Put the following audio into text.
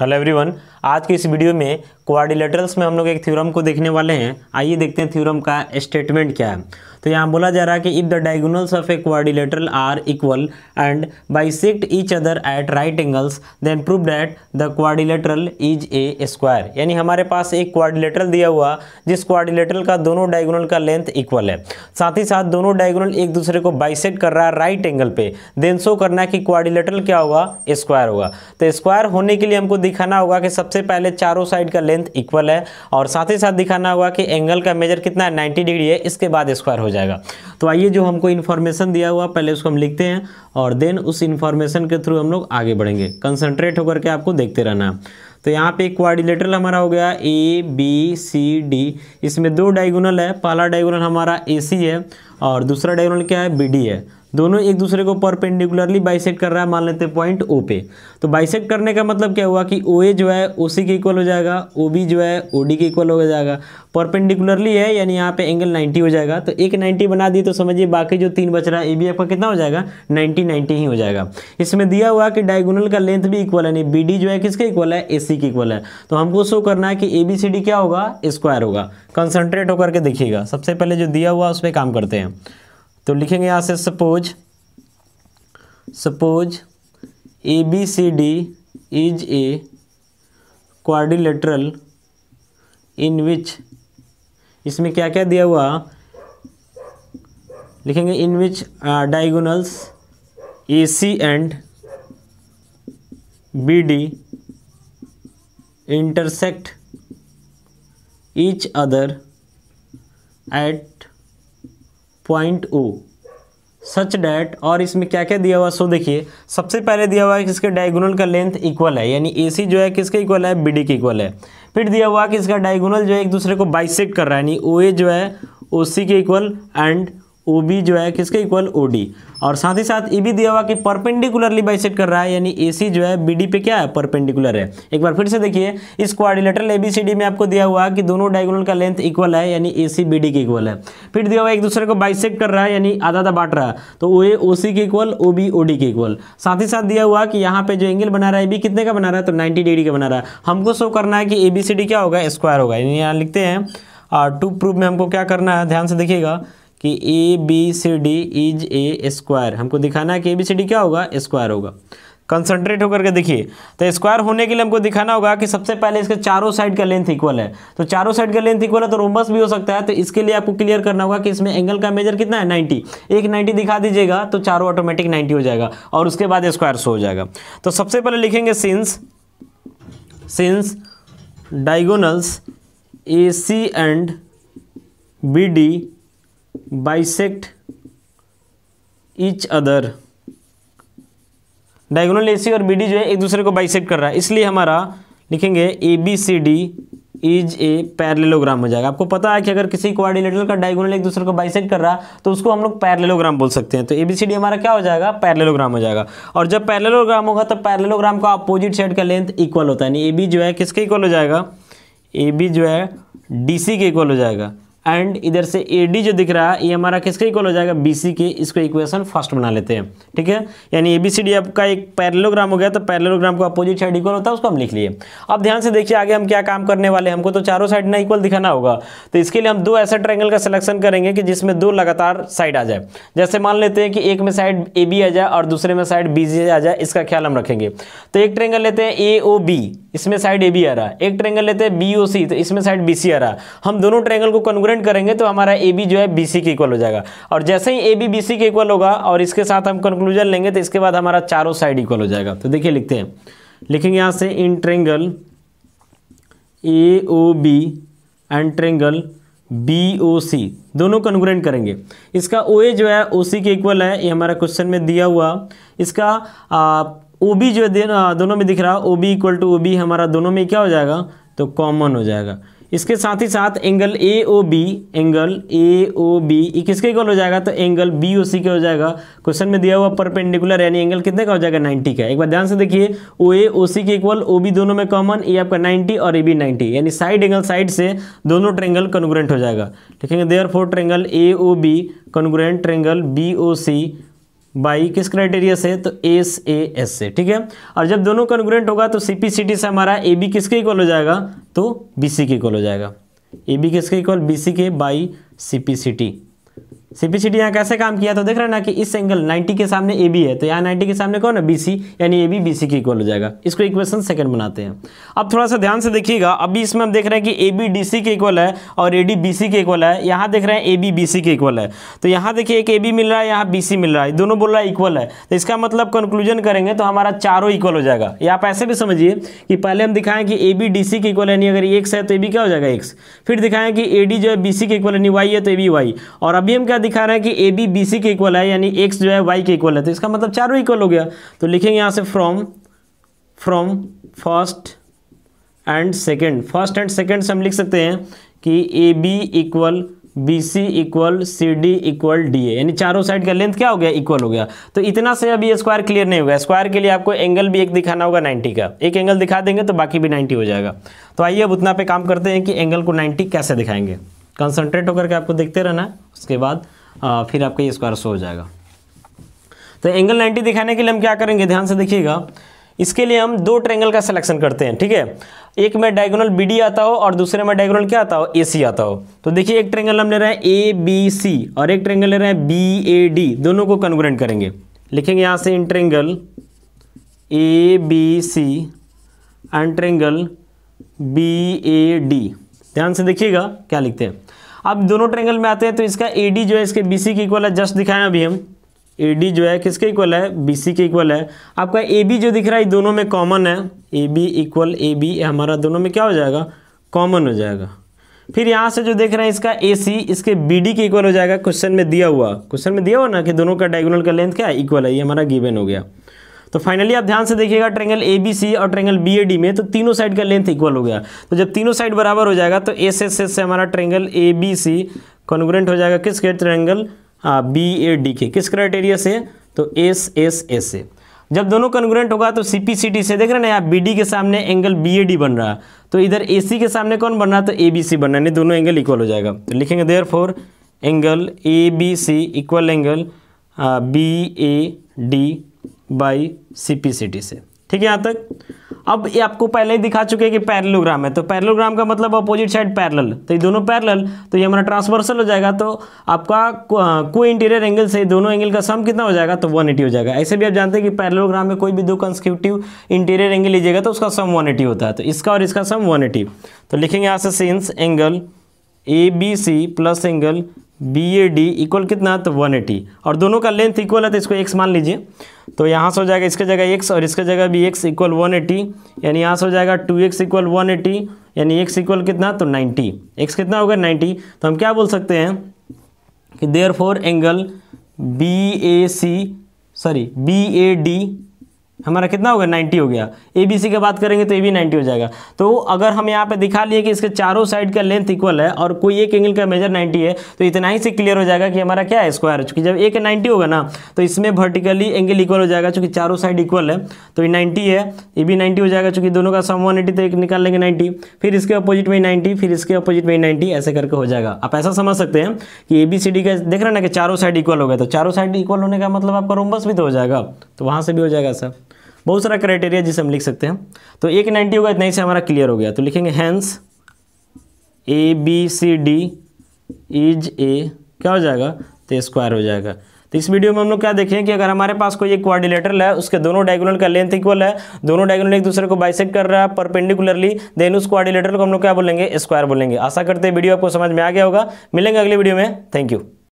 hello everyone आज की इस वीडियो में क्वारिलेटरल्स में हम लोग एक थ्योरम को देखने वाले हैं आइए देखते हैं थ्योरम का स्टेटमेंट क्या है तो यहाँ बोला जा रहा है कि if the diagonals of a quadrilateral are equal and bisect each other at right angles then prove that the quadrilateral is a square यानी हमारे पास एक क्वारिलेटरल दिया हुआ जिस क्वारिलेटरल का दोनों डायगोनल का लेंथ इक्वल है साथ ही साथ दोनों डायगोनल एक दूसरे को बाइसेक्ट कर रहा है राइट एंगल पे देन शो करना है कि क्वारिलेटरल क्या होगा स्क्वायर होगा तो स्क्वायर होने के लिए हमको दिखाना होगा कि सबसे पहले चारों साइड का लेंथ इक्वल है और साथ ही साथ दिखाना होगा कि एंगल का मेजर कितना है नाइन्टी डिग्री है इसके बाद स्क्वायर हो जाए जाएगा तो आइए जो हमको इन्फॉर्मेशन दिया हुआ पहले उसको हम लिखते हैं और देन उस इन्फॉर्मेशन के थ्रू हम लोग आगे बढ़ेंगे कंसनट्रेट होकर के आपको देखते रहना तो यहाँ पे एक क्वारिलेटर हमारा हो गया ए बी सी डी इसमें दो डायगोनल है पहला डायगोनल हमारा ए सी है और दूसरा डायगोनल क्या है बी डी है दोनों एक दूसरे को परपेंडिकुलरली बाइसेक्ट कर रहा है मान लेते हैं पॉइंट ओ पे तो बाइसेक्ट करने का मतलब क्या हुआ कि ओ ए जो है ओ सी के इक्वल हो जाएगा ओ बी जो है ओ डी के इक्वल हो जाएगा परपेंडिकुलरली है यानी यहाँ पे एंगल 90 हो जाएगा तो एक 90 बना दी तो समझिए बाकी जो तीन बच रहा है ए बी आपका कितना हो जाएगा नाइन्टी नाइन्टी ही हो जाएगा इसमें दिया हुआ कि डायगोनल का लेंथ भी इक्वल है यानी बी डी जो है किसके इक्वल है ए सी के इक्वल है तो हमको शो करना है कि ए बी सी डी क्या होगा स्क्वायर होगा कंसनट्रेट होकर के देखिएगा सबसे पहले जो दिया हुआ उस पर काम करते हैं तो लिखेंगे यहाँ से suppose suppose A B C D is a quadrilateral in which इसमें क्या क्या दिया हुआ लिखेंगे in which diagonals A C and B D intersect each other at point O such that और इसमें क्या क्या दिया हुआ सो देखिए सबसे पहले दिया हुआ है कि इसके डायगोनल का लेंथ इक्वल है यानी ए जो है किसके इक्वल है बी के इक्वल है फिर दिया हुआ कि इसका डायगोनल जो है एक दूसरे को बाइसेक्ट कर रहा है यानी ओ जो है ओ के इक्वल एंड ओ बी जो है किसके इक्वल ओ डी और साथ ही साथ ये e भी दिया हुआ कि परपेंडिकुलरली बाइसेट कर रहा है यानी ए सी जो है बी डी पे क्या है परपेंडिकुलर है एक बार फिर से देखिए इस quadrilateral A B C D में आपको दिया हुआ कि दोनों डायगोनल का लेंथ इक्वल है यानी ए सी बी डी के इक्वल है फिर दिया हुआ एक दूसरे को बाइसेट कर रहा है यानी आधा आधा बांट रहा है तो ओ ए ओ सी के equal O B O D के इक्वल साथ ही साथ दिया हुआ कि यहाँ पे जो एंगल बना रहा है ए बी कितने का बना रहा है तो नाइन्टी डिग्री का बना रहा है हमको शो करना है कि ए बी सी डी क्या होगा स्क्वायर होगा यानी यहाँ लिखते हैं टू प्रूफ में हमको क्या करना है ध्यान से देखिएगा कि A B C D is a square हमको दिखाना है कि ए बी सी डी क्या होगा स्क्वायर होगा कंसंट्रेट होकर के देखिए तो स्क्वायर होने के लिए हमको दिखाना होगा कि सबसे पहले इसके चारों साइड का लेंथ इक्वल है तो चारों साइड का लेंथ इक्वल है तो रोमबस भी हो सकता है तो इसके लिए आपको क्लियर करना होगा कि इसमें एंगल का मेजर कितना है 90 एक 90 दिखा दीजिएगा तो चारों ऑटोमेटिक 90 हो जाएगा और उसके बाद स्क्वायर सो हो जाएगा तो सबसे पहले लिखेंगे since since diagonals A C and B D bisect each other diagonal A और बी जो है एक दूसरे को बाइसेक्ट कर रहा है इसलिए हमारा लिखेंगे A B C D is a parallelogram हो जाएगा आपको पता है कि अगर किसी कोऑर्डिनेटर का डायगोनल एक दूसरे को बाइसेक्ट कर रहा है तो उसको हम लोग पैरलेलोग्राम बोल सकते हैं तो ए बी सी डी हमारा क्या हो जाएगा पैरलेलोग्राम हो जाएगा और जब पैरलेलोग्राम होगा तो पैरलेलोग्राम का अपोजिट साइड का लेंथ इक्वल होता है यानी ए बी जो है किसके इक्वल हो जाएगा ए बी जो है डी सी के इक्वल हो जाएगा एंड इधर से ए डी जो दिख रहा है ये हमारा किसके इक्वल हो जाएगा बी सी के इसको इक्वेशन फर्स्ट बना लेते हैं ठीक है यानी ए बी सी डी आपका एक पैरलोग्राम हो गया तो पैरलोग्राम का अपोजिट साइड इक्वल होता है उसको हम लिख लिए अब ध्यान से देखिए आगे हम क्या काम करने वाले हमको तो चारों साइड ना इक्वल दिखाना होगा तो इसके लिए हम दो ऐसे ट्रैंगल का सिलेक्शन करेंगे कि जिसमें दो लगातार साइड आ जाए जैसे मान लेते हैं कि एक में साइड ए बी आ जाए और दूसरे में साइड बी आ जाए इसका ख्याल हम रखेंगे तो एक ट्रैंगल लेते हैं ए ओ बी इसमें साइड ए बी आ रहा है एक ट्रेंगल लेते हैं बी ओ सी तो इसमें साइड बी सी आ रहा है हम दोनों ट्रेंगल को कन्ग्रेंट करेंगे तो हमारा ए बी जो है बी सी के इक्वल हो जाएगा और जैसे ही ए बी बी सी के इक्वल होगा और इसके साथ हम कंक्लूजन लेंगे तो इसके बाद हमारा चारों साइड इक्वल हो जाएगा तो देखिए लिखते हैं लिखेंगे यहाँ से in triangle A O B and triangle B O C दोनों कन्ग्रेंट करेंगे इसका ओ ए जो है ओ सी के इक्वल है ये हमारा क्वेश्चन में दिया हुआ इसका आ, ओ बी जो है दोनों में दिख रहा है O B equal to O B हमारा दोनों में क्या हो जाएगा तो कॉमन हो जाएगा इसके साथ ही साथ angle A O B angle A O B ये किसके इक्वल हो जाएगा तो एंगल बी ओ सी का हो जाएगा क्वेश्चन में दिया हुआ परपेंडिकुलर यानी एंगल कितने का हो जाएगा 90 का एक बार ध्यान से देखिए ओ ए ओ सी के इक्वल ओ बी दोनों में कॉमन ये आपका 90 और ए बी 90 यानी साइड एंगल साइड से दोनों ट्रेंगल कन्ग्रेंट हो जाएगा लिखेंगे therefore triangle A O B congruent triangle B O C by किस क्राइटेरिया से तो एस ए एस से ठीक है और जब दोनों कन्ग्रेंट होगा तो सी पी सी टी से हमारा ए बी किसके इक्वल हो जाएगा तो बी सी के इक्वल हो जाएगा ए बी किसके इक्वल बी सी के by C P C T CPCT यहाँ कैसे काम किया तो देख रहे हैं ना कि इस एंगल 90 के सामने ए बी है तो यहाँ 90 के सामने कौन है बी सी यानी ए बी बी सी के इक्वल हो जाएगा इसको इक्वेशन सेकंड बनाते हैं अब थोड़ा सा ध्यान से देखिएगा अभी इसमें हम देख रहे हैं कि ए बी डी सी के इक्वल है और ए डी बी सी के इक्वल है यहाँ देख रहे हैं ए बी बी सी के इक्वल है तो यहाँ देखिए एक ए बी मिल रहा है यहाँ बी सी मिल रहा है दोनों बोल रहा है इक्वल है तो इसका मतलब कंक्लूजन करेंगे तो हमारा चारों इक्वल हो जाएगा या आप ऐसे भी समझिए कि पहले हम दिखाएं कि ए बी डी सी के इक्वल यानी अगर एक्स है तो ए बी क्या हो जाएगा एक्स फिर दिखाएं कि ए डी जो है बी सी के इक्वल यानी वाई है तो ए बी वाई और अभी हम क्या क्या दिखा रहा है कि ए बी बी सी के इक्वल है यानी एक्स जो है वाई के इक्वल है तो इसका मतलब चारों इक्वल हो गया तो लिखेंगे यहाँ से from from first and second first and second से हम लिख सकते हैं कि A B equal B C equal C D equal D A यानी चारों साइड का लेंथ क्या हो गया इक्वल हो गया तो इतना से अभी स्क्वायर क्लियर नहीं होगा स्क्वायर के लिए आपको एंगल भी एक दिखाना होगा 90 का एक एंगल दिखा देंगे तो बाकी भी 90 हो जाएगा तो आइए अब उतना पे काम करते हैं कि एंगल को 90 कैसे दिखाएंगे कंसनट्रेट होकर के आपको देखते रहना है उसके बाद आ, फिर आपका ये स्क्वायर शो हो जाएगा तो एंगल 90 दिखाने के लिए हम क्या करेंगे ध्यान से देखिएगा इसके लिए हम दो ट्रेंगल का सिलेक्शन करते हैं ठीक है एक में डायगोनल बी डी आता हो और दूसरे में डायगोनल क्या आता हो ए सी आता हो तो देखिए एक ट्रेंगल हम ले रहे हैं ए बी सी और एक ट्रेंगल ले रहे हैं बी ए डी दोनों को कन्वर्ट करेंगे लिखेंगे यहाँ से in triangle A B C and triangle B A D ध्यान से देखिएगा क्या लिखते हैं अब दोनों ट्रेंगल में आते हैं तो इसका ए जो है इसके बी के इक्वल है जस्ट दिखाएं अभी हम ए जो है किसके इक्वल है बी के इक्वल है आपका ए जो दिख रहा है दोनों में कॉमन है A B equal A B हमारा दोनों में क्या हो जाएगा कॉमन हो जाएगा फिर यहाँ से जो देख रहे हैं इसका ए सी इसके बी डी के इक्वल हो जाएगा क्वेश्चन में दिया हुआ क्वेश्चन में दिया हुआ ना कि दोनों का डायगोनल का लेंथ क्या है इक्वल है ये हमारा गिवन हो गया तो फाइनली आप ध्यान से देखिएगा ट्रेंगल ए बी सी और ट्रेंगल बी ए डी में तो तीनों साइड का लेंथ इक्वल हो गया तो जब तीनों साइड बराबर हो जाएगा तो एस एस एस से हमारा triangle A B C congruent हो जाएगा किसके ट्रेंगल बी ए डी के किस क्राइटेरिया से तो एस एस एस से जब दोनों कन्ग्रेंट होगा तो सी पी सी टी से देख रहे ना यहाँ बी डी के सामने एंगल बी ए डी बन रहा है तो इधर ए सी के सामने कौन बन रहा है तो ए बी सी बन रहा है दोनों एंगल इक्वल हो जाएगा तो लिखेंगे therefore angle A B C equal angle B A D by CPCT से ठीक है यहाँ तक अब ये आपको पहले ही दिखा चुके हैं कि पैरलोग्राम है तो पैरलोग्राम का मतलब अपोजिट साइड पैरल तो ये दोनों पैरल तो ये हमारा ट्रांसवर्सल हो जाएगा तो आपका को इंटीरियर एंगल से दोनों एंगल का सम कितना हो जाएगा तो 180 हो जाएगा ऐसे भी आप जानते हैं कि पैरलोग्राम में कोई भी दो कंस्क्रिप्टिव इंटीरियर एंगल लीजिएगा तो उसका सम 180 होता है तो इसका और इसका सम 180 तो लिखेंगे यहाँ से since angle A B C plus angle B A D equal कितना है तो 180 और दोनों का लेंथ इक्वल है तो इसको एक्स मान लीजिए तो यहाँ से हो जाएगा इसके जगह एक्स और इसके जगह भी एक्स इक्वल वन यानी यहाँ से हो जाएगा टू एक्स इक्वल वन यानी एक्स इक्वल कितना तो 90 एक्स कितना होगा 90 तो हम क्या बोल सकते हैं कि therefore angle B A C sorry B A D हमारा कितना हो गया नाइन्टी हो गया ए बी सी का बात करेंगे तो ए बी नाइन्टी हो जाएगा तो अगर हम यहाँ पे दिखा लिए कि इसके चारों साइड का लेंथ इक्वल है और कोई एक एंगल का मेजर 90 है तो इतना ही से क्लियर हो जाएगा कि हमारा क्या है स्क्वायर चूंकि जब एक 90 होगा ना तो इसमें वर्टिकली एंगल इक्वल हो जाएगा चूँकि चारों साइड इक्वल है तो ये नाइन्टी है ये भी नाइन्टी हो जाएगा चूँकि दोनों का सम वन एटी तो एक निकाल लेंगे नाइन्टी फिर इसके अपोजिट में नाइन्टी फिर इसके अपोजिट में नाइन्टी ऐसे करके हो जाएगा आप ऐसा समझ सकते हैं कि ए बी सी डी का देख रहे ना कि चारों साइड इक्वल हो गया तो चारों साइड इक्वल होने का मतलब आपका रोमबस भी तो हो जाएगा तो वहाँ से भी हो जाएगा सर बहुत सारा क्राइटेरिया जिसे हम लिख सकते हैं तो एक नाइन्टी होगा इतना ही से हमारा क्लियर हो गया तो लिखेंगे hence A B C D is a क्या हो जाएगा तो स्क्वायर हो जाएगा तो इस वीडियो में हम लोग क्या देखें कि अगर हमारे पास कोई एक क्वारिलेटर है उसके दोनों डायगोनल का लेंथ इक्वल है दोनों डायगोनल एक दूसरे को बाइसेक कर रहा है परपेंडिकुलरली देन उस क्वारिलेटर को हम लोग क्या बोलेंगे स्क्वायर बोलेंगे आशा करते हैं वीडियो आपको समझ में आ गया होगा मिलेंगे अगले वीडियो में थैंक यू